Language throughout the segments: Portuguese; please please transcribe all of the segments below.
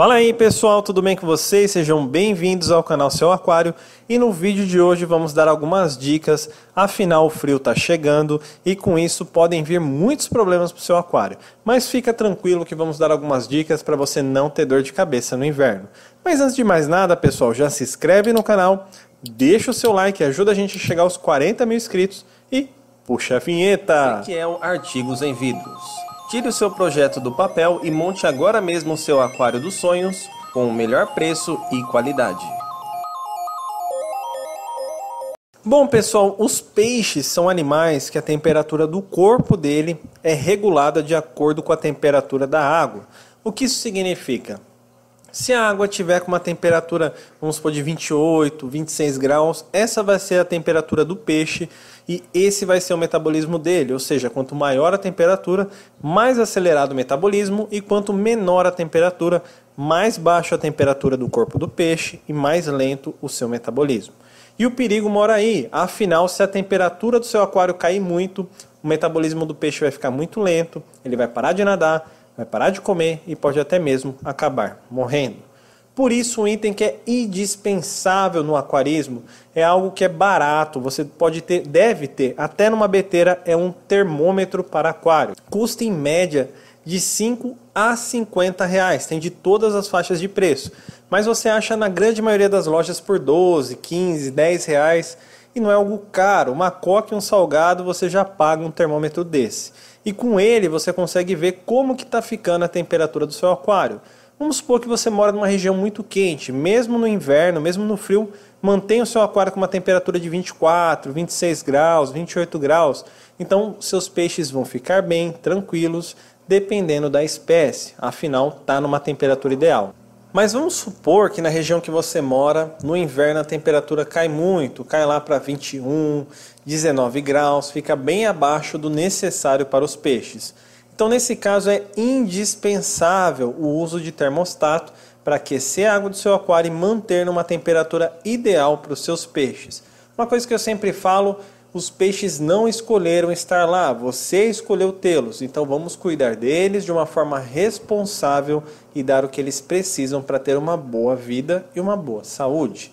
Fala aí pessoal, tudo bem com vocês? Sejam bem-vindos ao canal Seu Aquário e no vídeo de hoje vamos dar algumas dicas, afinal o frio está chegando e com isso podem vir muitos problemas para o seu aquário. Mas fica tranquilo que vamos dar algumas dicas para você não ter dor de cabeça no inverno. Mas antes de mais nada pessoal, já se inscreve no canal, deixa o seu like, ajuda a gente a chegar aos 40 mil inscritos e puxa a vinheta! Esse aqui é o Artigos em Vidros. Tire o seu projeto do papel e monte agora mesmo o seu aquário dos sonhos com o melhor preço e qualidade. Bom, pessoal, os peixes são animais que a temperatura do corpo dele é regulada de acordo com a temperatura da água. O que isso significa? Se a água tiver com uma temperatura, vamos supor, de 28, 26 graus, essa vai ser a temperatura do peixe e esse vai ser o metabolismo dele. Ou seja, quanto maior a temperatura, mais acelerado o metabolismo, e quanto menor a temperatura, mais baixa a temperatura do corpo do peixe e mais lento o seu metabolismo. E o perigo mora aí, afinal, se a temperatura do seu aquário cair muito, o metabolismo do peixe vai ficar muito lento, ele vai parar de nadar vai parar de comer e pode até mesmo acabar morrendo. Por isso, um item que é indispensável no aquarismo é algo que é barato, você pode ter, deve ter, até numa beteira é um termômetro para aquário. Custa em média de 5 a 50 reais, tem de todas as faixas de preço, mas você acha na grande maioria das lojas por 12, 15, 10 reais e não é algo caro. Uma coca e um salgado você já paga um termômetro desse e com ele você consegue ver como que está ficando a temperatura do seu aquário. Vamos supor que você mora numa região muito quente, mesmo no inverno, mesmo no frio, mantenha o seu aquário com uma temperatura de 24, 26 graus, 28 graus. Então, seus peixes vão ficar bem, tranquilos, dependendo da espécie. Afinal, está numa temperatura ideal. Mas vamos supor que na região que você mora, no inverno a temperatura cai muito, cai lá para 21, 19 graus, fica bem abaixo do necessário para os peixes. Então, nesse caso, é indispensável o uso de termostato para aquecer a água do seu aquário e manter numa temperatura ideal para os seus peixes. Uma coisa que eu sempre falo os peixes não escolheram estar lá, você escolheu tê-los, então vamos cuidar deles de uma forma responsável e dar o que eles precisam para ter uma boa vida e uma boa saúde.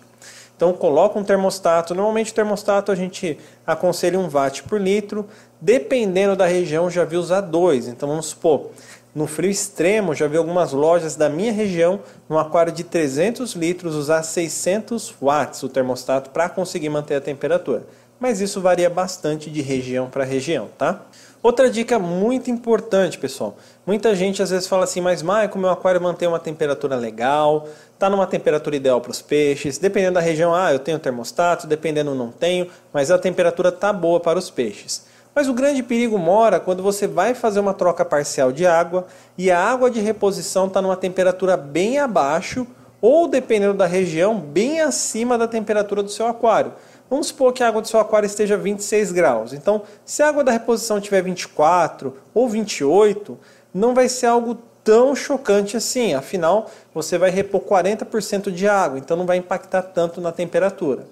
Então coloca um termostato, normalmente o termostato a gente aconselha 1 watt por litro, dependendo da região já vi usar 2, então vamos supor, no frio extremo já vi algumas lojas da minha região, num aquário de 300 litros usar 600 watts o termostato para conseguir manter a temperatura mas isso varia bastante de região para região, tá? Outra dica muito importante, pessoal. Muita gente às vezes fala assim, mas como meu aquário mantém uma temperatura legal, tá numa temperatura ideal para os peixes. Dependendo da região, ah, eu tenho termostato, dependendo não tenho, mas a temperatura tá boa para os peixes. Mas o grande perigo mora quando você vai fazer uma troca parcial de água e a água de reposição está numa temperatura bem abaixo ou, dependendo da região, bem acima da temperatura do seu aquário. Vamos supor que a água do seu aquário esteja 26 graus. Então, se a água da reposição tiver 24 ou 28, não vai ser algo tão chocante assim. Afinal, você vai repor 40% de água, então não vai impactar tanto na temperatura.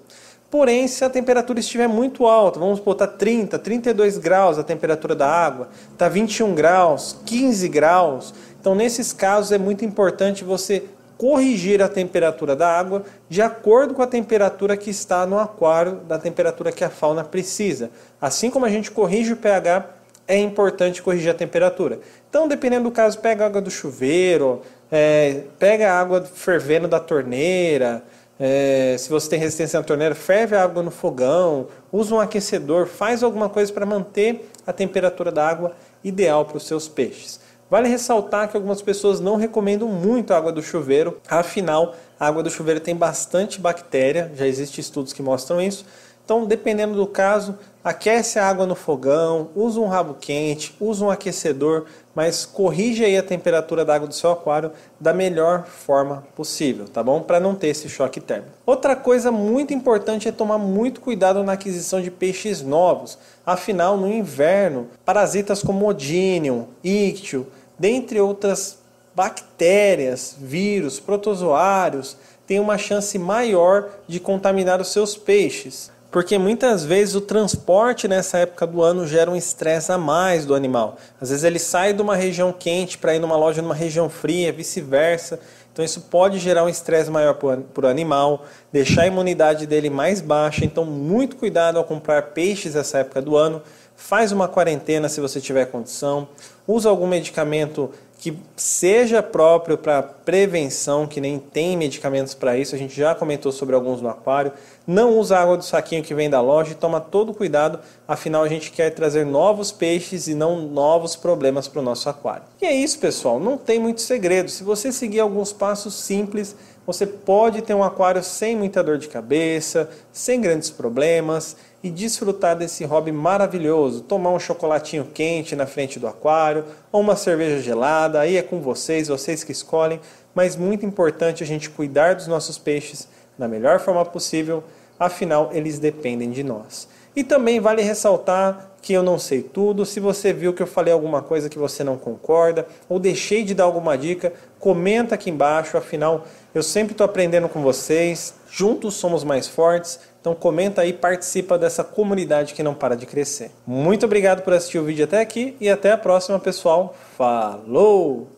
Porém, se a temperatura estiver muito alta, vamos supor está 30, 32 graus a temperatura da água, está 21 graus, 15 graus. Então, nesses casos é muito importante você corrigir a temperatura da água de acordo com a temperatura que está no aquário, da temperatura que a fauna precisa. Assim como a gente corrige o pH, é importante corrigir a temperatura. Então, dependendo do caso, pega água do chuveiro, é, pega água fervendo da torneira. É, se você tem resistência na torneira, ferve a água no fogão, usa um aquecedor, faz alguma coisa para manter a temperatura da água ideal para os seus peixes. Vale ressaltar que algumas pessoas não recomendam muito a água do chuveiro, afinal, a água do chuveiro tem bastante bactéria, já existem estudos que mostram isso. Então, dependendo do caso, aquece a água no fogão, usa um rabo quente, usa um aquecedor, mas corrige aí a temperatura da água do seu aquário da melhor forma possível, tá bom? Para não ter esse choque térmico. Outra coisa muito importante é tomar muito cuidado na aquisição de peixes novos. Afinal, no inverno, parasitas como Odinium, íctio dentre outras bactérias, vírus, protozoários, tem uma chance maior de contaminar os seus peixes, porque muitas vezes o transporte nessa época do ano gera um estresse a mais do animal. Às vezes ele sai de uma região quente para ir numa loja numa região fria, vice-versa. Então isso pode gerar um estresse maior para o animal, deixar a imunidade dele mais baixa. Então muito cuidado ao comprar peixes nessa época do ano faz uma quarentena se você tiver condição, usa algum medicamento que seja próprio para prevenção, que nem tem medicamentos para isso, a gente já comentou sobre alguns no aquário. Não usa água do saquinho que vem da loja e toma todo cuidado, afinal a gente quer trazer novos peixes e não novos problemas para o nosso aquário. E é isso, pessoal, não tem muito segredo. Se você seguir alguns passos simples, você pode ter um aquário sem muita dor de cabeça, sem grandes problemas e desfrutar desse hobby maravilhoso. Tomar um chocolatinho quente na frente do aquário ou uma cerveja gelada, aí é com vocês, vocês que escolhem, mas muito importante a gente cuidar dos nossos peixes da melhor forma possível, afinal eles dependem de nós. E também vale ressaltar que eu não sei tudo. Se você viu que eu falei alguma coisa que você não concorda ou deixei de dar alguma dica, comenta aqui embaixo, afinal eu sempre estou aprendendo com vocês, juntos somos mais fortes, então comenta aí, participa dessa comunidade que não para de crescer. Muito obrigado por assistir o vídeo até aqui e até a próxima pessoal, falou!